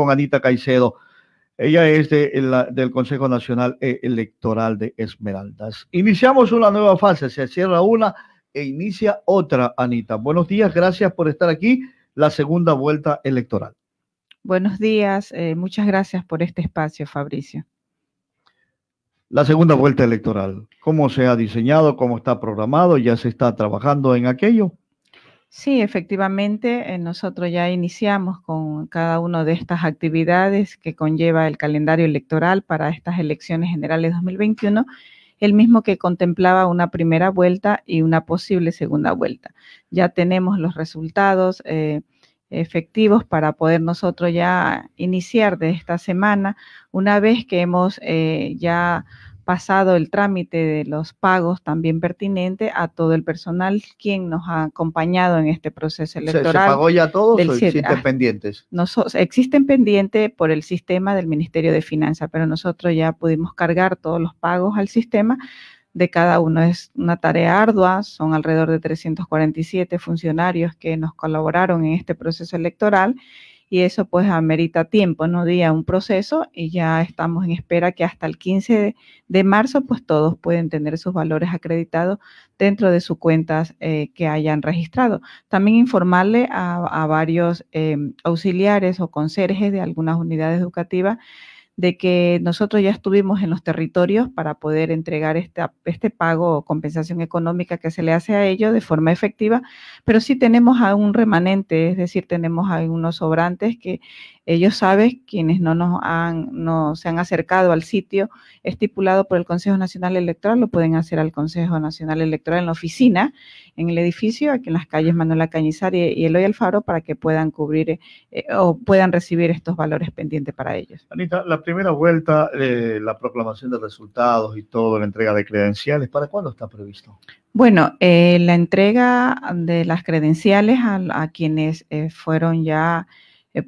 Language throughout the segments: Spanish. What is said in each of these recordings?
con Anita Caicedo. Ella es de, la, del Consejo Nacional e Electoral de Esmeraldas. Iniciamos una nueva fase, se cierra una e inicia otra, Anita. Buenos días, gracias por estar aquí, la segunda vuelta electoral. Buenos días, eh, muchas gracias por este espacio, Fabricio. La segunda vuelta electoral, ¿cómo se ha diseñado, cómo está programado, ya se está trabajando en aquello? Sí, efectivamente, eh, nosotros ya iniciamos con cada una de estas actividades que conlleva el calendario electoral para estas elecciones generales 2021, el mismo que contemplaba una primera vuelta y una posible segunda vuelta. Ya tenemos los resultados eh, efectivos para poder nosotros ya iniciar de esta semana, una vez que hemos eh, ya pasado el trámite de los pagos también pertinente a todo el personal quien nos ha acompañado en este proceso electoral. ¿Se, pagó ya todos o existen ah. pendientes? existen pendientes por el sistema del Ministerio de Finanzas, pero nosotros ya pudimos cargar todos los pagos al sistema de cada uno. Es una tarea ardua, son alrededor de 347 funcionarios que nos colaboraron en este proceso electoral y eso pues amerita tiempo, no día, un proceso y ya estamos en espera que hasta el 15 de, marzo pues todos pueden tener sus valores acreditados dentro de sus cuentas eh, que hayan registrado. También informarle a, varios em, auxiliares o conserjes de algunas unidades educativas de que nosotros ya estuvimos en los territorios para poder entregar este este pago o compensación económica que se le hace a ellos de forma efectiva, pero sí tenemos a un remanente, es decir, tenemos a unos sobrantes que ellos saben, quienes no, nos han, no se han acercado al sitio estipulado por el Consejo Nacional Electoral, lo pueden hacer al Consejo Nacional Electoral en la oficina, en el edificio, aquí en las calles Manuela Cañizar y, Eloy Alfaro, para que puedan cubrir eh, o puedan recibir estos valores pendientes para ellos. Anita, la primera vuelta, eh, la proclamación de resultados y todo, la entrega de credenciales, ¿para cuándo está previsto? Bueno, eh, la entrega de las credenciales a, quienes eh, fueron ya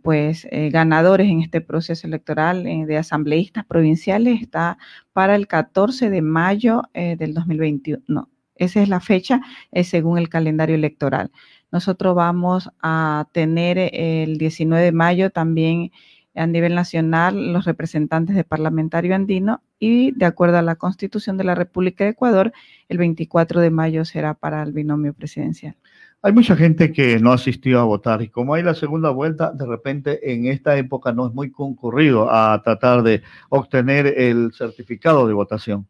pues ganadores en este proceso electoral de asambleístas provinciales está para el 14 de mayo del 2021. No, esa es la fecha según el calendario electoral. Nosotros vamos a tener el 19 de mayo también a nivel nacional los representantes de parlamentario andino y de acuerdo a la Constitución de la República de Ecuador, el 24 de mayo será para el binomio presidencial. Hay mucha gente que no asistió a votar y como hay la segunda vuelta, de repente en esta época no es muy concurrido a tratar de obtener el certificado de votación.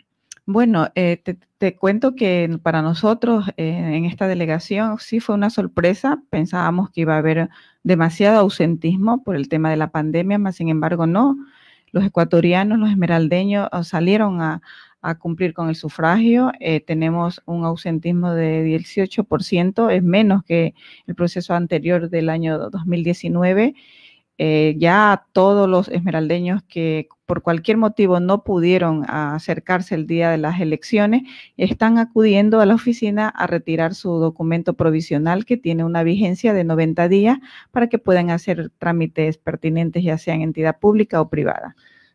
Bueno, eh, te, cuento que para nosotros eh, en esta delegación sí fue una sorpresa. Pensábamos que iba a haber demasiado ausentismo por el tema de la pandemia, más sin embargo no. Los ecuatorianos, los esmeraldeños ah, salieron a, cumplir con el sufragio. Eh, tenemos un ausentismo de 18%, es menos que el proceso anterior del año 2019. ya todos los esmeraldeños que por cualquier motivo no pudieron ah, acercarse el día de las elecciones, están acudiendo a la oficina a retirar su documento provisional que tiene una vigencia de 90 días para que puedan hacer trámites pertinentes, ya sea en entidad pública o privada.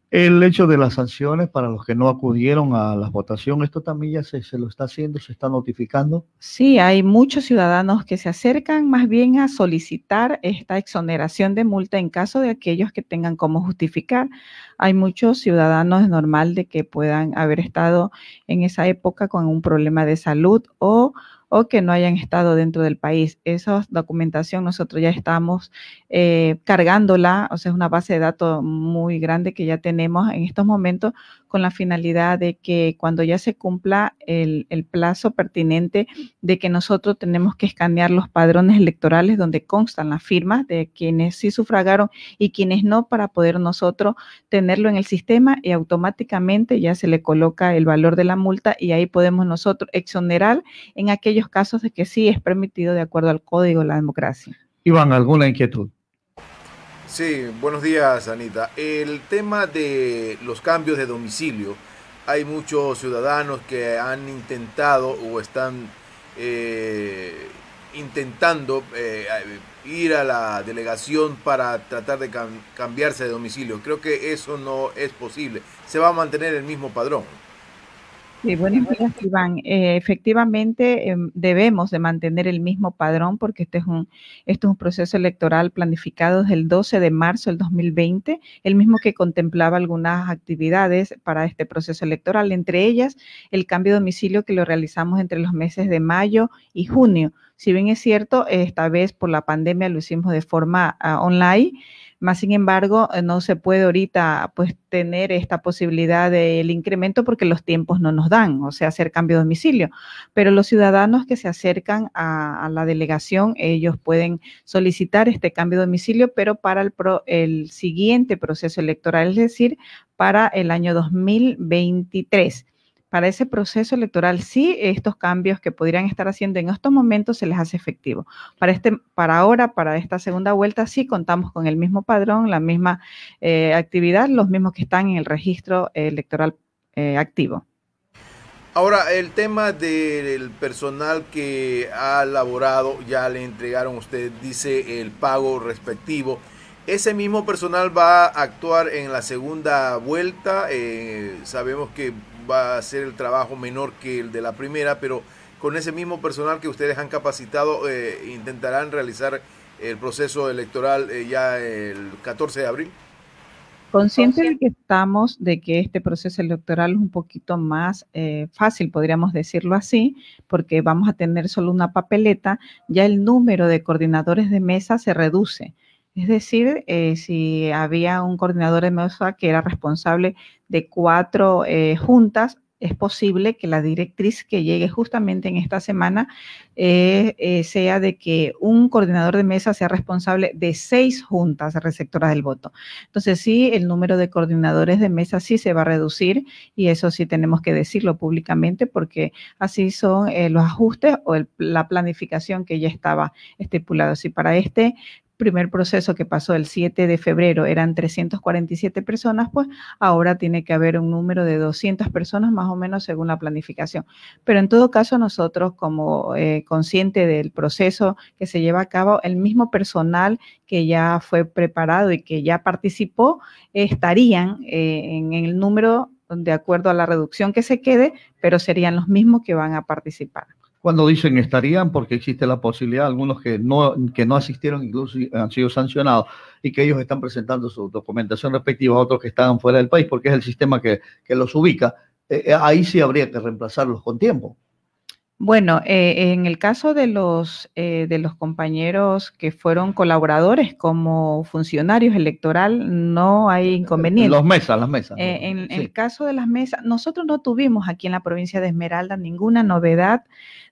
El hecho de las sanciones para los que no acudieron a la votación, esto también ya se, se, lo está haciendo, se está notificando. Sí, hay muchos ciudadanos que se acercan más bien a solicitar esta exoneración de multa en caso de aquellos que tengan cómo justificar. Hay muchos ciudadanos es normal de que puedan haber estado en esa época con un problema de salud o o que no hayan estado dentro del país. Esa documentación nosotros ya estamos eh, cargándola, o sea, es una base de datos muy grande que ya tenemos en estos momentos con la finalidad de que cuando ya se cumpla el, el plazo pertinente de que nosotros tenemos que escanear los padrones electorales donde constan las firmas de quienes sí sufragaron y quienes no para poder nosotros tenerlo en el sistema y automáticamente ya se le coloca el valor de la multa y ahí podemos nosotros exonerar en aquellos casos de que sí es permitido de acuerdo al código de la democracia. Iván, ¿alguna inquietud? Sí, buenos días, Anita. El tema de los cambios de domicilio, hay muchos ciudadanos que han intentado o están eh, intentando eh, ir a la delegación para tratar de cambiarse de domicilio. Creo que eso no es posible. Se va a mantener el mismo padrón. Sí, buenas días, Iván. Eh, efectivamente, em, debemos de mantener el mismo padrón porque este es un este es un proceso electoral planificado desde el 12 de marzo del 2020, el mismo que contemplaba algunas actividades para este proceso electoral, entre ellas el cambio de domicilio que lo realizamos entre los meses de mayo y junio si bien es cierto, esta vez por la pandemia lo hicimos de forma ah, online, más sin embargo, eh, no se puede ahorita pues tener esta posibilidad del incremento porque los tiempos no nos dan, o sea, hacer cambio de domicilio. Pero los ciudadanos que se acercan a, la delegación, ellos pueden solicitar este cambio de domicilio, pero para el, el siguiente proceso electoral, es decir, para el año 2023 para ese proceso electoral sí estos cambios que podrían estar haciendo en estos momentos se les hace efectivo. Para, este, para ahora, para esta segunda vuelta, sí contamos con el mismo padrón, la misma eh, actividad, los mismos que están en el registro electoral eh, activo. Ahora, el tema del personal que ha laborado, ya le entregaron usted, dice el pago respectivo. Ese mismo personal va a actuar en la segunda vuelta. Eh, sabemos que va a ser el trabajo menor que el de la primera, pero con ese mismo personal que ustedes han capacitado eh, intentarán realizar el proceso electoral eh, ya el 14 de abril? Consciente de que estamos, de que este proceso electoral es un poquito más eh, fácil, podríamos decirlo así, porque vamos a tener solo una papeleta, ya el número de coordinadores de mesa se reduce. Es decir, eh, si había un coordinador de mesa que era responsable de cuatro eh, juntas, es posible que la directriz que llegue justamente en esta semana eh, sea de que un coordinador de mesa sea responsable de seis juntas receptoras del voto. Entonces, sí, el número de coordinadores de mesa sí se va a reducir y eso sí tenemos que decirlo públicamente porque así son los ajustes o la planificación que ya estaba estipulada. Si para este primer proceso que pasó el 7 de febrero eran 347 personas, pues ahora tiene que haber un número de 200 personas más o menos según la planificación. Pero en todo caso nosotros como conscientes eh, consciente del proceso que se lleva a cabo, el mismo personal que ya fue preparado y que ya participó estarían eh, en el número de acuerdo a la reducción que se quede, pero serían los mismos que van a participar. Cuando dicen estarían, porque existe la posibilidad, algunos que no, que no asistieron incluso han sido sancionados y que ellos están presentando su documentación respectiva a otros que estaban fuera del país, porque es el sistema que, los ubica, eh, eh, ahí sí habría que reemplazarlos con tiempo. Bueno, eh, en el caso de los, de los compañeros que fueron colaboradores como funcionarios electoral, no hay inconveniente. Los mesas, las mesas. en el caso de las mesas, nosotros no tuvimos aquí en la provincia de Esmeralda ninguna novedad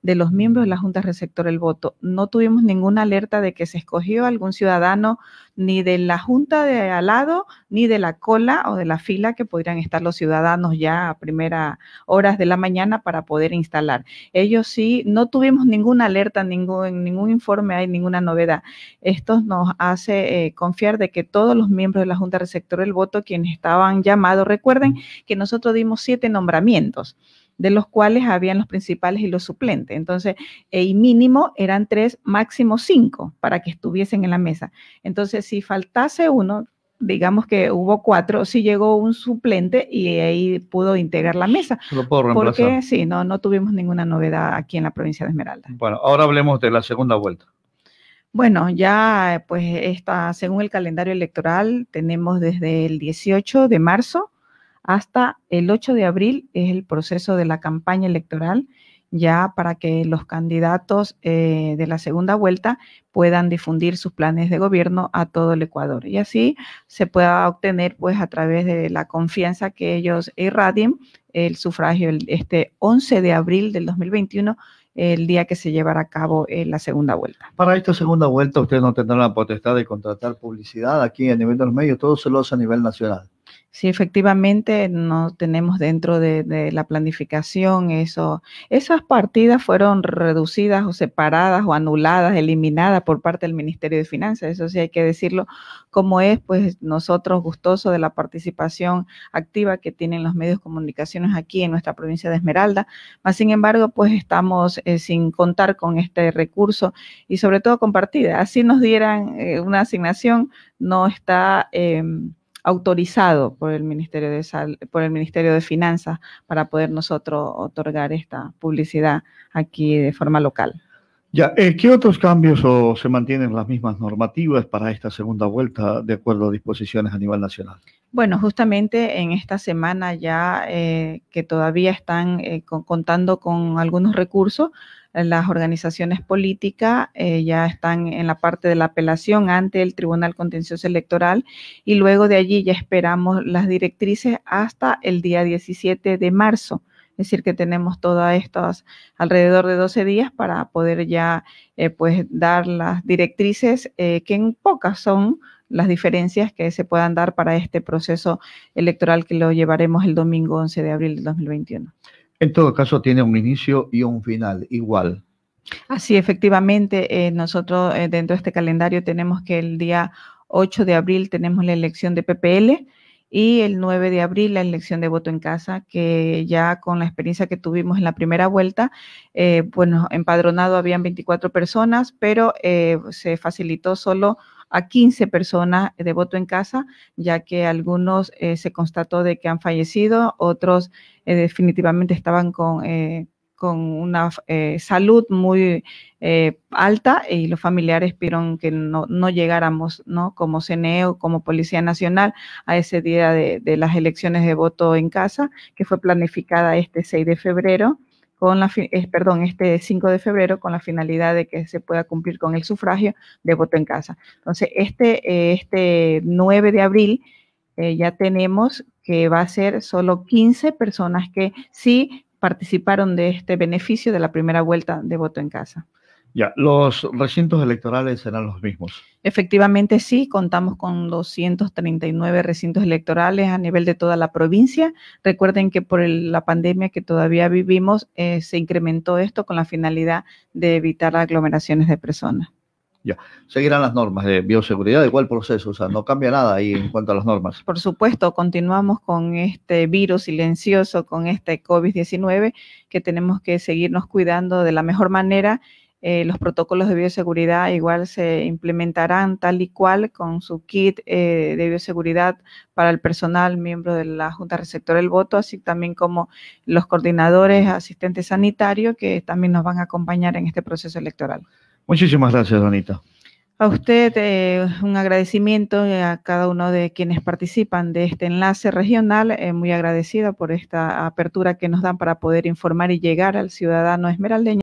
de los miembros de la Junta Receptor del Voto. No tuvimos ninguna alerta de que se escogió algún ciudadano ni de la Junta de al lado, ni de la cola o de la fila que podrían estar los ciudadanos ya a primeras horas de la mañana para poder instalar. Ellos sí, no tuvimos ninguna alerta, ningún, ningún informe, hay ninguna novedad. Esto nos hace eh, confiar de que todos los miembros de la Junta Receptor del Voto, quienes estaban llamados, recuerden que nosotros dimos siete nombramientos de los cuales habían los principales y los suplentes. Entonces, el eh, mínimo eran tres, máximo cinco para que estuviesen en la mesa. Entonces, si faltase uno, digamos que hubo cuatro, sí llegó un suplente y ahí pudo integrar la mesa. Porque sí, no, no tuvimos ninguna novedad aquí en la provincia de Esmeralda. Bueno, ahora hablemos de la segunda vuelta. Bueno, ya eh, pues está, según el calendario electoral, tenemos desde el 18 de marzo hasta el 8 de abril es el proceso de la campaña electoral ya para que los candidatos eh, de la segunda vuelta puedan difundir sus planes de gobierno a todo el Ecuador y así se pueda obtener pues a través de la confianza que ellos irradien el sufragio este 11 de abril del 2021 el día que se llevará a cabo eh, la segunda vuelta. Para esta segunda vuelta ustedes no tendrán la potestad de contratar publicidad aquí a nivel de los medios, todo se lo hace a nivel nacional. Sí, efectivamente, no tenemos dentro de, la planificación eso. Esas partidas fueron reducidas o separadas o anuladas, eliminadas por parte del Ministerio de Finanzas. Eso sí hay que decirlo como es, pues nosotros gustosos de la participación activa que tienen los medios de comunicaciones aquí en nuestra provincia de Esmeralda. Mas, sin embargo, pues estamos eh, sin contar con este recurso y sobre todo compartida. Así nos dieran eh, una asignación, no está... Em, autorizado por el Ministerio de por el Ministerio de Finanzas para poder nosotros otorgar esta publicidad aquí de forma local. Ya, eh, ¿qué otros cambios o se mantienen las mismas normativas para esta segunda vuelta de acuerdo a disposiciones a nivel nacional? Bueno, justamente en esta semana ya eh, que todavía están eh, contando con algunos recursos, las organizaciones políticas eh, ya están en la parte de la apelación ante el Tribunal Contencioso Electoral y luego de allí ya esperamos las directrices hasta el día 17 de marzo. Es decir, que tenemos todas estas alrededor de 12 días para poder ya eh, pues dar las directrices eh, que en pocas son las diferencias que se puedan dar para este proceso electoral que lo llevaremos el domingo 11 de abril de 2021. En todo caso, tiene un inicio y un final igual. Así, efectivamente, eh, nosotros eh, dentro de este calendario tenemos que el día 8 de abril tenemos la elección de PPL y el 9 de abril la elección de voto en casa, que ya con la experiencia que tuvimos en la primera vuelta, eh, bueno, empadronado habían 24 personas, pero se facilitó solo a 15 personas de voto en casa, ya que algunos eh, se constató de que han fallecido, otros eh, definitivamente estaban con, eh, una salud muy alta y los familiares pidieron que no, no, llegáramos, ¿no? Como CNE o como Policía Nacional a ese día de, de las elecciones de voto en casa, que fue planificada este 6 de febrero con la, perdón, este 5 de febrero con la finalidad de que se pueda cumplir con el sufragio de voto en casa. Entonces, este, este 9 de abril eh, ya tenemos que va a ser solo 15 personas que sí participaron de este beneficio de la primera vuelta de voto en casa. Ya, los recintos electorales serán los mismos. Efectivamente, sí, contamos con 239 recintos electorales a nivel de toda la provincia. Recuerden que por la pandemia que todavía vivimos, eh, se incrementó esto con la finalidad de evitar aglomeraciones de personas. Ya, seguirán las normas de bioseguridad, igual proceso, o sea, no cambia nada ahí en cuanto a las normas. Por supuesto, continuamos con este virus silencioso, con este COVID-19, que tenemos que seguirnos cuidando de la mejor manera eh, los protocolos de bioseguridad igual se implementarán tal y cual con su kit eh, de bioseguridad para el personal miembro de la Junta Receptora del Voto, así también como los coordinadores, asistentes sanitarios que también nos van a acompañar en este proceso electoral. Muchísimas gracias, Donita. A usted eh, un agradecimiento a cada uno de quienes participan de este enlace regional, muy agradecida por esta apertura que nos dan para poder informar y llegar al ciudadano esmeraldeño.